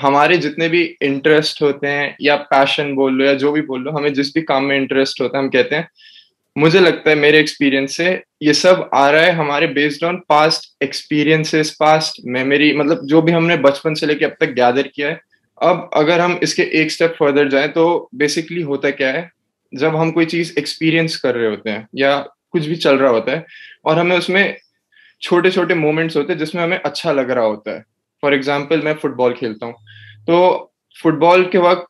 हमारे जितने भी इंटरेस्ट होते हैं या पैशन बोल लो या जो भी बोल लो हमें जिस भी काम में इंटरेस्ट होता है हम कहते हैं मुझे लगता है मेरे एक्सपीरियंस से ये सब आ रहा है हमारे based on past experiences past memory मतलब जो भी हमने बचपन से लेके अब तक गैदर किया है अब अगर हम इसके एक स्टेप फर्दर जाएं तो बेसिकली होता क्या है जब हम कोई चीज एक्सपीरियंस कर रहे होते हैं या कुछ भी चल रहा होता है और हमें उसमें छोटे छोटे मोमेंट्स होते हैं जिसमें हमें अच्छा लग रहा होता है फॉर एग्जाम्पल मैं फुटबॉल खेलता हूँ तो फुटबॉल के वक्त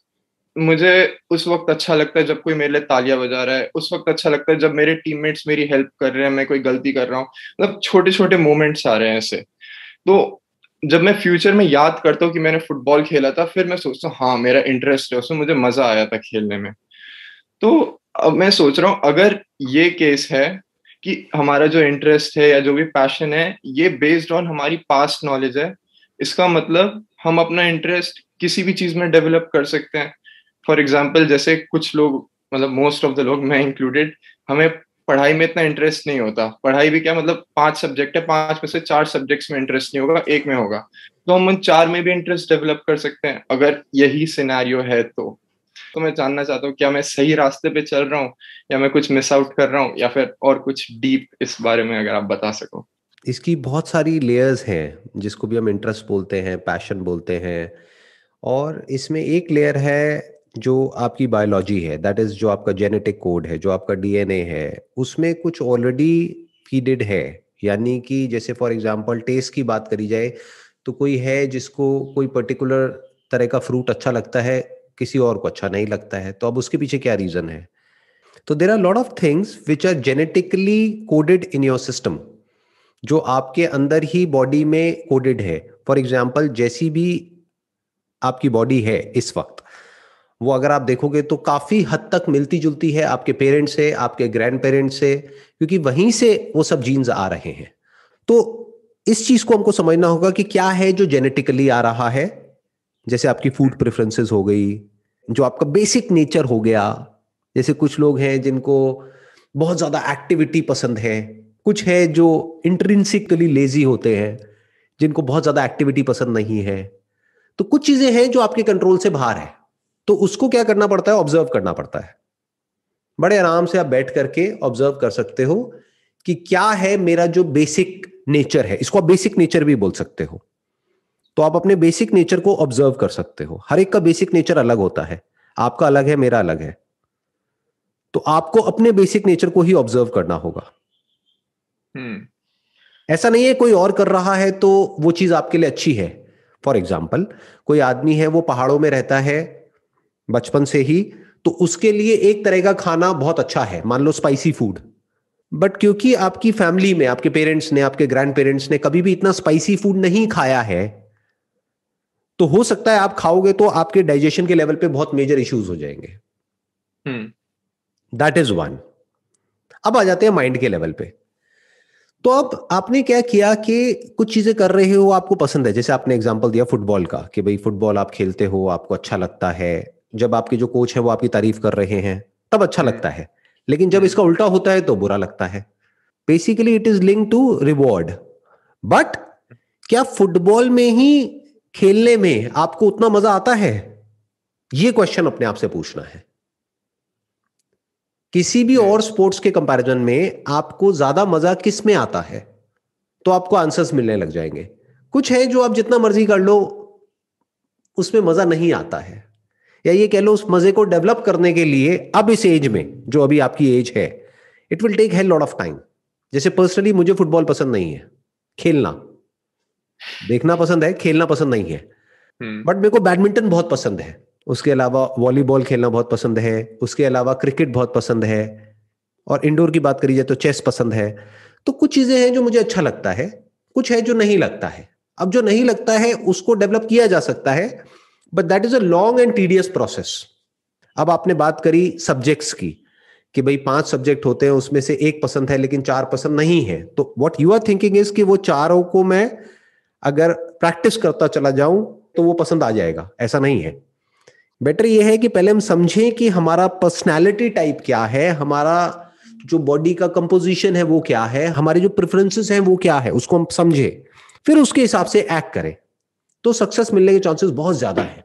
मुझे उस वक्त अच्छा लगता है जब कोई मेरे लिए तालियां बजा रहा है उस वक्त अच्छा लगता है जब मेरे टीममेट्स मेरी हेल्प कर रहे हैं मैं कोई गलती कर रहा हूँ मतलब छोटे छोटे मोमेंट्स आ रहे हैं ऐसे तो जब मैं फ्यूचर में याद करता हूँ कि मैंने फुटबॉल खेला था फिर मैं सोचता हूँ हाँ मेरा इंटरेस्ट है उसमें मुझे मजा आया था खेलने में तो अब मैं सोच रहा हूँ अगर ये केस है कि हमारा जो इंटरेस्ट है या जो भी पैशन है ये बेस्ड ऑन हमारी पास्ट नॉलेज है इसका मतलब हम अपना इंटरेस्ट किसी भी चीज में डेवलप कर सकते हैं फॉर एग्जाम्पल जैसे कुछ लोग मतलब मोस्ट ऑफ द लोग मैं इंक्लूडेड हमें पढ़ाई में इतना इंटरेस्ट नहीं होता पढ़ाई भी क्या मतलब पांच सब्जेक्ट है पांच में से चार सब्जेक्ट्स में इंटरेस्ट नहीं होगा एक में होगा तो हम उन चार में भी इंटरेस्ट डेवलप कर सकते हैं अगर यही सिनेरियो है तो तो मैं जानना चाहता हूँ क्या मैं सही रास्ते पे चल रहा हूँ या मैं कुछ मिस आउट कर रहा हूँ या फिर और कुछ डीप इस बारे में अगर आप बता सको इसकी बहुत सारी लेयर्स हैं जिसको भी हम इंटरेस्ट बोलते हैं पैशन बोलते हैं और इसमें एक लेयर है जो आपकी बायोलॉजी है दैट इज जो आपका जेनेटिक कोड है जो आपका डीएनए है उसमें कुछ ऑलरेडी फीडेड है यानी कि जैसे फॉर एग्जांपल टेस्ट की बात करी जाए तो कोई है जिसको कोई पर्टिकुलर तरह का फ्रूट अच्छा लगता है किसी और को अच्छा नहीं लगता है तो अब उसके पीछे क्या रीजन है तो there are lot of things which are genetically coded in your system जो आपके अंदर ही बॉडी में कोडेड है फॉर एग्जाम्पल जैसी भी आपकी बॉडी है इस वक्त वो अगर आप देखोगे तो काफी हद तक मिलती जुलती है आपके पेरेंट्स से आपके ग्रैंड पेरेंट्स से क्योंकि वहीं से वो सब जीन्स आ रहे हैं तो इस चीज को हमको समझना होगा कि क्या है जो जेनेटिकली आ रहा है जैसे आपकी फूड प्रेफरेंसेस हो गई जो आपका बेसिक नेचर हो गया जैसे कुछ लोग हैं जिनको बहुत ज्यादा एक्टिविटी पसंद है कुछ है जो इंटरसिकली लेजी होते हैं जिनको बहुत ज्यादा एक्टिविटी पसंद नहीं है तो कुछ चीजें हैं जो आपके कंट्रोल से बाहर है तो उसको क्या करना पड़ता है ऑब्जर्व करना पड़ता है बड़े आराम से आप बैठ करके ऑब्जर्व कर सकते हो कि क्या है मेरा जो बेसिक नेचर है इसको आप बेसिक नेचर भी बोल सकते हो तो आप अपने बेसिक नेचर को ऑब्जर्व कर सकते हो हर एक का बेसिक नेचर अलग होता है आपका अलग है मेरा अलग है तो आपको अपने बेसिक नेचर को ही ऑब्जर्व करना होगा हम्म। ऐसा नहीं है कोई और कर रहा है तो वो चीज आपके लिए अच्छी है फॉर एग्जाम्पल कोई आदमी है वो पहाड़ों में रहता है बचपन से ही तो उसके लिए एक तरह का खाना बहुत अच्छा है मान लो स्पाइसी फूड बट क्योंकि आपकी फैमिली में आपके पेरेंट्स ने आपके ग्रैंड पेरेंट्स ने कभी भी इतना स्पाइसी फूड नहीं खाया है तो हो सकता है आप खाओगे तो आपके डाइजेशन के लेवल पे बहुत मेजर इश्यूज हो जाएंगे दैट इज वन अब आ जाते हैं माइंड के लेवल पे तो अब आपने क्या किया कि कुछ चीजें कर रहे हो आपको पसंद है जैसे आपने एग्जाम्पल दिया फुटबॉल का कि भाई फुटबॉल आप खेलते हो आपको अच्छा लगता है जब आपके जो कोच है वो आपकी तारीफ कर रहे हैं तब अच्छा हम्म। लगता है लेकिन जब हम्म। इसका उल्टा होता है तो बुरा लगता है basically it is link to reward but क्या फुटबॉल में ही खेलने में आपको उतना मजा आता है ये क्वेश्चन अपने आप से पूछना है किसी भी और स्पोर्ट्स के कंपैरिजन में आपको ज्यादा मजा किस में आता है तो आपको आंसर्स मिलने लग जाएंगे कुछ है जो आप जितना मर्जी कर लो उसमें मजा नहीं आता है या ये कह लो उस मजे को डेवलप करने के लिए अब इस एज में जो अभी आपकी एज है it will take a lot of time जैसे पर्सनली मुझे फुटबॉल पसंद नहीं है खेलना देखना पसंद है खेलना पसंद नहीं है बट हम्म। मेरे को बैडमिंटन बहुत पसंद है उसके अलावा वॉलीबॉल खेलना बहुत पसंद है उसके अलावा क्रिकेट बहुत पसंद है और इंडोर की बात करी जाए तो चेस पसंद है तो कुछ चीज़ें हैं जो मुझे अच्छा लगता है कुछ है जो नहीं लगता है अब जो नहीं लगता है उसको डेवलप किया जा सकता है but that is a long and tedious process अब आपने बात करी सब्जेक्ट्स की कि भाई पांच सब्जेक्ट होते हैं उसमें से एक पसंद है लेकिन चार पसंद नहीं है तो what you are thinking is कि वो चारों को मैं अगर प्रैक्टिस करता चला जाऊं तो वो पसंद आ जाएगा ऐसा नहीं है बेटर ये है कि पहले हम समझें कि हमारा पर्सनैलिटी टाइप क्या है हमारा जो बॉडी का कंपोजिशन है वो क्या है हमारे जो प्रेफरेंसेस हैं वो क्या है उसको हम समझें फिर उसके हिसाब से एक्ट करें तो सक्सेस मिलने के चांसेस बहुत ज्यादा है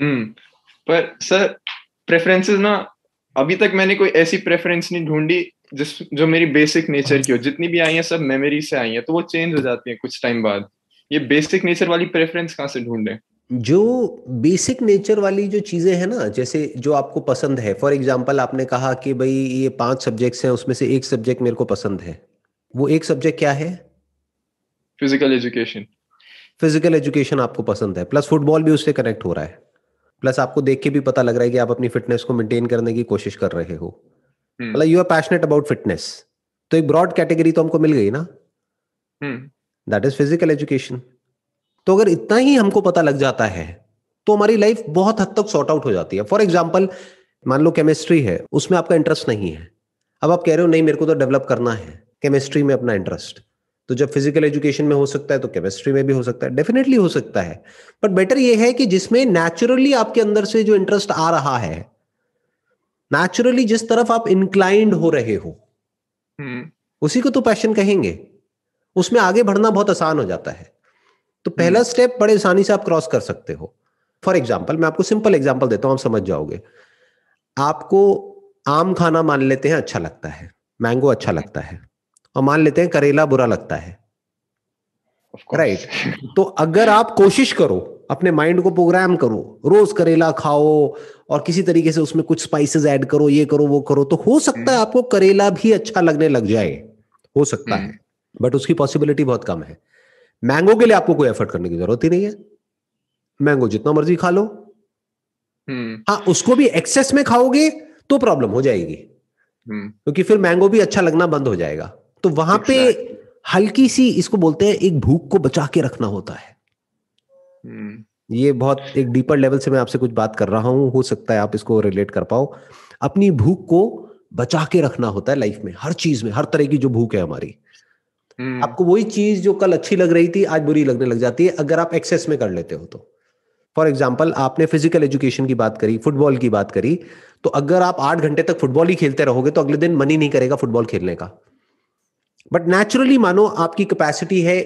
हम्म, पर सर प्रेफरेंसेस ना अभी तक मैंने कोई ऐसी प्रेफरेंस नहीं ढूंढी जिस जो मेरी बेसिक नेचर की हो जितनी भी आई है सब मेमोरी से आई है तो वो चेंज हो जाती है कुछ टाइम बाद ये बेसिक नेचर वाली प्रेफरेंस कहाँ से ढूंढे जो बेसिक नेचर वाली जो चीज़ें हैं ना जैसे जो आपको पसंद है फॉर एग्जाम्पल आपने कहा कि भाई ये पांच सब्जेक्ट्स हैं उसमें से एक सब्जेक्ट मेरे को पसंद है वो एक सब्जेक्ट क्या है फिजिकल एजुकेशन फिजिकल एजुकेशन आपको पसंद है प्लस फुटबॉल भी उससे कनेक्ट हो रहा है प्लस आपको देख के भी पता लग रहा है कि आप अपनी फिटनेस को मेंटेन करने की कोशिश कर रहे हो हम्म। मतलब you are passionate about fitness तो एक ब्रॉड कैटेगरी तो हमको मिल गई ना दैट इज फिजिकल एजुकेशन तो अगर इतना ही हमको पता लग जाता है तो हमारी लाइफ बहुत हद तक सॉर्ट आउट हो जाती है फॉर एग्जाम्पल मान लो केमिस्ट्री है उसमें आपका इंटरेस्ट नहीं है अब आप कह रहे हो नहीं मेरे को तो डेवलप करना है केमिस्ट्री में अपना इंटरेस्ट तो जब फिजिकल एजुकेशन में हो सकता है तो केमिस्ट्री में भी हो सकता है डेफिनेटली हो सकता है बट बेटर यह है कि जिसमें नेचुरली आपके अंदर से जो इंटरेस्ट आ रहा है नेचुरली जिस तरफ आप इंक्लाइंड हो रहे हो हम्म। उसी को तो पैशन कहेंगे उसमें आगे बढ़ना बहुत आसान हो जाता है तो पहला स्टेप हम्म। बड़े आसानी से आप क्रॉस कर सकते हो फॉर एग्जाम्पल मैं आपको सिंपल एग्जाम्पल देता हूं आप समझ जाओगे आपको आम खाना मान लेते हैं अच्छा लगता है मैंगो अच्छा लगता है और मान लेते हैं करेला बुरा लगता है राइट right. तो अगर आप कोशिश करो अपने माइंड को प्रोग्राम करो रोज करेला खाओ और किसी तरीके से उसमें कुछ स्पाइसेस ऐड करो ये करो वो करो तो हो सकता है हम्म। आपको करेला भी अच्छा लगने लग जाए हो सकता हम्म। है बट उसकी पॉसिबिलिटी बहुत कम है मैंगो के लिए आपको कोई एफर्ट करने की जरूरत ही नहीं है मैंगो जितना मर्जी खा लो हम्म। हाँ उसको भी एक्सेस में खाओगे तो प्रॉब्लम हो जाएगी हम्म। क्योंकि फिर मैंगो भी अच्छा लगना बंद हो जाएगा तो वहां पे हल्की सी इसको बोलते हैं एक भूख को बचा के रखना होता है हम्म। ये बहुत एक डीपर लेवल से मैं आपसे कुछ बात कर रहा हूं हो सकता है आप इसको रिलेट कर पाओ अपनी भूख को बचा के रखना होता है लाइफ में हर चीज में हर तरह की जो भूख है हमारी हम्म। आपको वही चीज जो कल अच्छी लग रही थी आज बुरी लगने लग जाती है अगर आप एक्सेस में कर लेते हो तो फॉर एग्जाम्पल आपने फिजिकल एजुकेशन की बात करी फुटबॉल की बात करी तो अगर आप आठ घंटे तक फुटबॉल ही खेलते रहोगे तो अगले दिन मन ही नहीं करेगा फुटबॉल खेलने का बट नेचुरली मानो आपकी कैपेसिटी है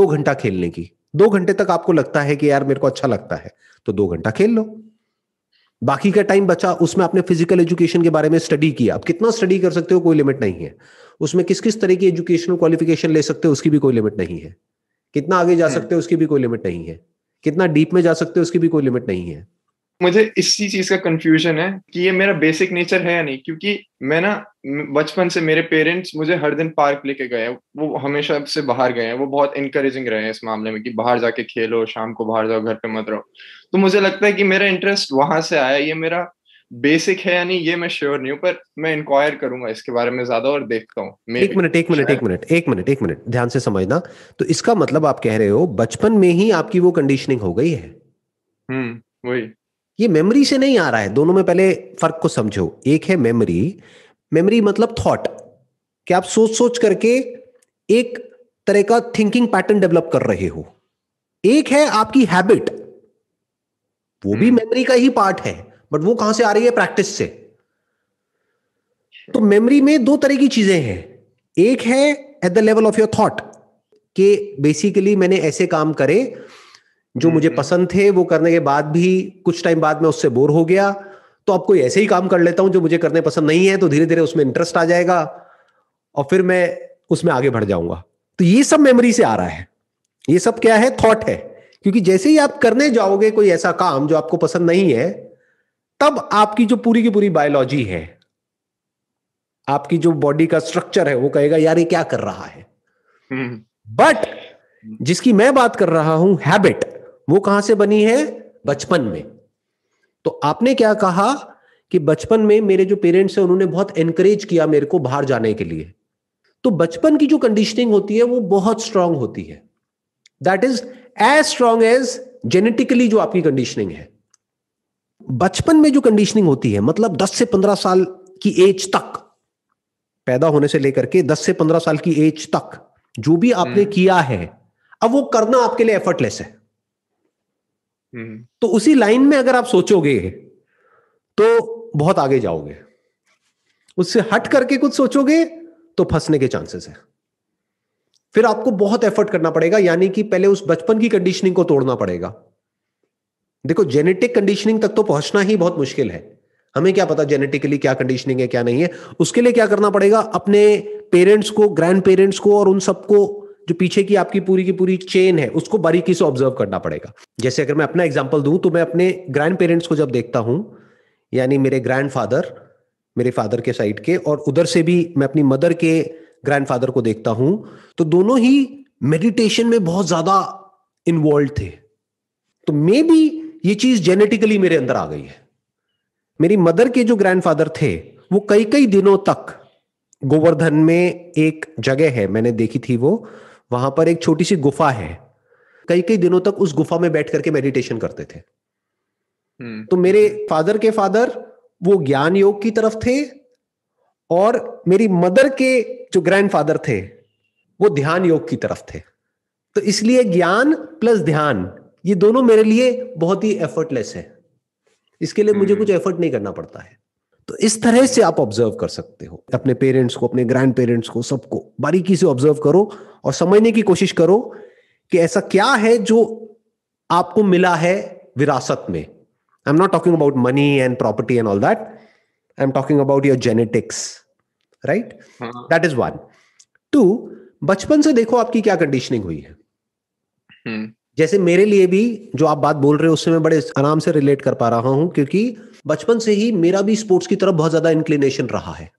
दो घंटा खेलने की दो घंटे तक आपको लगता है कि यार मेरे को अच्छा लगता है तो दो घंटा खेल लो बाकी का टाइम बचा उसमें आपने फिजिकल एजुकेशन के बारे में स्टडी किया आप कितना स्टडी कर सकते हो कोई लिमिट नहीं है उसमें किस किस तरह की एजुकेशनल क्वालिफिकेशन ले सकते हो उसकी भी कोई लिमिट नहीं है कितना आगे जा hmm. सकते हो उसकी भी कोई लिमिट नहीं है कितना डीप में जा सकते हो उसकी भी कोई लिमिट नहीं है मुझे इसी चीज का कंफ्यूजन है कि ये मेरा बेसिक नेचर है या नहीं क्योंकि मैं ना बचपन से मेरे पेरेंट्स मुझे हर दिन पार्क लेके गए हैं वो हमेशा से बाहर गए हैं वो बहुत इंकरेजिंग रहे हैं इस मामले में कि बाहर जाके खेलो शाम को बाहर जाओ घर पे मत रहो तो मुझे लगता है कि मेरा इंटरेस्ट वहां से आया ये मेरा बेसिक है या नहीं ये मैं श्योर नहीं हूँ पर मैं इंक्वायर करूंगा इसके बारे में ज्यादा और देखता हूँ एक मिनट एक मिनट एक मिनट एक मिनट एक मिनट ध्यान से समझना तो इसका मतलब आप कह रहे हो बचपन में ही आपकी वो कंडीशनिंग हो गई है हम्म वही ये मेमोरी से नहीं आ रहा है दोनों में पहले फर्क को समझो एक है मेमोरी मेमोरी मतलब थॉट कि आप सोच सोच करके एक तरह का थिंकिंग पैटर्न डेवलप कर रहे हो एक है आपकी हैबिट वो भी मेमोरी हम्म। का ही पार्ट है बट वो कहां से आ रही है प्रैक्टिस से तो मेमोरी अच्छा। में दो तरह की चीजें हैं एक है at the level of your thought कि बेसिकली मैंने ऐसे काम करे जो मुझे हम्म, हम्म। पसंद थे वो करने के बाद भी कुछ टाइम बाद में उससे बोर हो गया तो अब कोई ऐसे ही काम कर लेता हूं जो मुझे करने पसंद नहीं है तो धीरे धीरे उसमें इंटरेस्ट आ जाएगा और फिर मैं उसमें आगे बढ़ जाऊंगा तो ये सब मेमोरी से आ रहा है ये सब क्या है थॉट है क्योंकि जैसे ही आप करने जाओगे कोई ऐसा काम जो आपको पसंद नहीं है तब आपकी जो पूरी की पूरी बायोलॉजी है आपकी जो बॉडी का स्ट्रक्चर है वो कहेगा यार ये क्या कर रहा है बट हम्म। जिसकी मैं बात कर रहा हूं हैबिट वो कहां से बनी है बचपन में तो आपने क्या कहा कि बचपन में मेरे जो पेरेंट्स हैं उन्होंने बहुत एनकरेज किया मेरे को बाहर जाने के लिए तो बचपन की जो कंडीशनिंग होती है वो बहुत स्ट्रांग होती है that is as strong as genetically जो आपकी कंडीशनिंग है बचपन में जो कंडीशनिंग होती है मतलब 10 से 15 साल की एज तक पैदा होने से लेकर के 10 से 15 साल की एज तक जो भी आपने हम्म। किया है अब वो करना आपके लिए एफर्टलेस है तो उसी लाइन में अगर आप सोचोगे तो बहुत आगे जाओगे उससे हट करके कुछ सोचोगे तो फंसने के चांसेस है फिर आपको बहुत एफर्ट करना पड़ेगा यानी कि पहले उस बचपन की कंडीशनिंग को तोड़ना पड़ेगा देखो जेनेटिक कंडीशनिंग तक तो पहुंचना ही बहुत मुश्किल है हमें क्या पता जेनेटिकली क्या कंडीशनिंग है क्या नहीं है उसके लिए क्या करना पड़ेगा अपने पेरेंट्स को ग्रैंड पेरेंट्स को और उन सबको जो पीछे की आपकी पूरी की पूरी चेन है उसको बारीकी से ऑब्जर्व करना पड़ेगा जैसे अगर मैं अपना एग्जाम्पल दूं तो मैं अपने ग्रैंड पेरेंट्स को जब देखता हूं यानी मेरे ग्रैंड फादर मेरे फादर के साइड के और उधर से भी मैं अपनी मदर के ग्रैंड फादर को देखता हूं तो दोनों ही मेडिटेशन में बहुत ज्यादा इन्वॉल्व थे तो मे बी ये चीज जेनेटिकली मेरे अंदर आ गई है मेरी मदर के जो ग्रैंडफादर थे वो कई कई दिनों तक गोवर्धन में एक जगह है मैंने देखी थी वो वहां पर एक छोटी सी गुफा है कई कई दिनों तक उस गुफा में बैठ करके मेडिटेशन करते थे हम्म। तो मेरे फादर के फादर वो ज्ञान योग की तरफ थे और मेरी मदर के जो ग्रैंडफादर थे वो ध्यान योग की तरफ थे तो इसलिए ज्ञान प्लस ध्यान ये दोनों मेरे लिए बहुत ही एफर्टलेस है इसके लिए मुझे हम्म। कुछ एफर्ट नहीं करना पड़ता है तो इस तरह से आप ऑब्जर्व कर सकते हो अपने पेरेंट्स को अपने ग्रैंड पेरेंट्स को सबको बारीकी से ऑब्जर्व करो और समझने की कोशिश करो कि ऐसा क्या है जो आपको मिला है विरासत में I am not talking about money and property and all that I am talking about your genetics right that is one two बचपन से देखो आपकी क्या कंडीशनिंग हुई है hmm. जैसे मेरे लिए भी जो आप बात बोल रहे हो उससे मैं बड़े आराम से रिलेट कर पा रहा हूं क्योंकि बचपन से ही मेरा भी स्पोर्ट्स की तरफ बहुत ज्यादा इंक्लिनेशन रहा है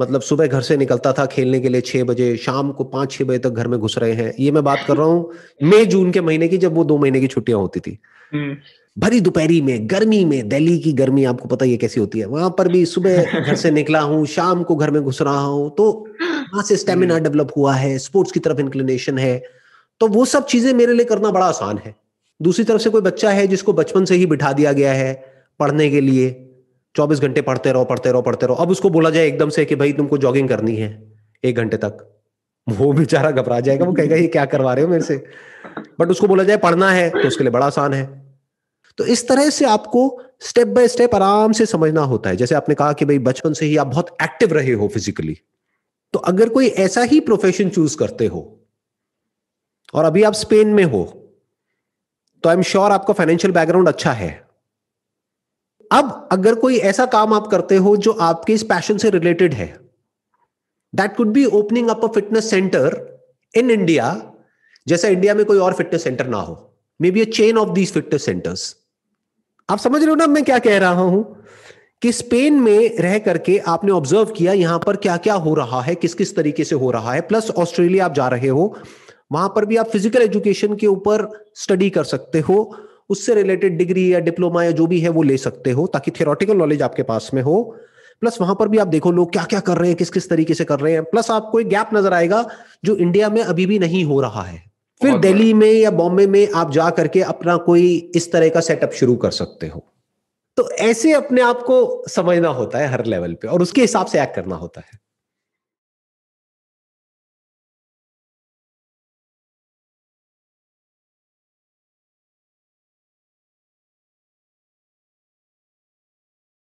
मतलब सुबह घर से निकलता था खेलने के लिए छह बजे शाम को पांच छह बजे तक घर में घुस रहे हैं ये मैं बात कर रहा हूँ मई जून के महीने की जब वो दो महीने की छुट्टियां होती थी हम्म। भरी दोपहरी में गर्मी में दिल्ली की गर्मी आपको पता ये कैसी होती है वहां पर भी सुबह घर से निकला हूँ शाम को घर में घुस रहा हूँ तो वहां से स्टेमिना हम्म। डेवलप हुआ है स्पोर्ट्स की तरफ इंक्लिनेशन है तो वो सब चीजें मेरे लिए करना बड़ा आसान है दूसरी तरफ से कोई बच्चा है जिसको बचपन से ही बिठा दिया गया है पढ़ने के लिए चौबीस घंटे पढ़ते रहो पढ़ते रहो पढ़ते रहो अब उसको बोला जाए एकदम से कि भाई तुमको जॉगिंग करनी है एक घंटे तक वो बेचारा घबरा जाएगा वो कहेगा ये क्या करवा रहे हो मेरे से बट उसको बोला जाए पढ़ना है तो उसके लिए बड़ा आसान है तो इस तरह से आपको स्टेप बाय स्टेप आराम से समझना होता है जैसे आपने कहा कि भाई बचपन से ही आप बहुत एक्टिव रहे हो फिजिकली तो अगर कोई ऐसा ही प्रोफेशन चूज करते हो और अभी आप स्पेन में हो तो आई एम श्योर आपका फाइनेंशियल बैकग्राउंड अच्छा है अब अगर कोई ऐसा काम आप करते हो जो आपके इस पैशन से रिलेटेड है that could be opening up a fitness centre in India जैसा इंडिया में कोई और फिटनेस सेंटर ना हो maybe a chain of these fitness centres आप समझ रहे हो ना मैं क्या कह रहा हूं कि स्पेन में रह करके आपने ऑब्जर्व किया यहां पर क्या क्या हो रहा है किस किस तरीके से हो रहा है प्लस ऑस्ट्रेलिया आप जा रहे हो वहां पर भी आप फिजिकल एजुकेशन के ऊपर स्टडी कर सकते हो उससे रिलेटेड डिग्री या डिप्लोमा या जो भी है वो ले सकते हो ताकि थियोरटिकल नॉलेज आपके पास में हो प्लस वहां पर भी आप देखो लोग क्या क्या कर रहे हैं किस किस तरीके से कर रहे हैं प्लस आपको एक गैप नजर आएगा जो इंडिया में अभी भी नहीं हो रहा है फिर दिल्ली में या बॉम्बे में आप जा करके अपना कोई इस तरह का सेटअप शुरू कर सकते हो तो ऐसे अपने आप को समझना होता है हर लेवल पे और उसके हिसाब से एक्ट करना होता है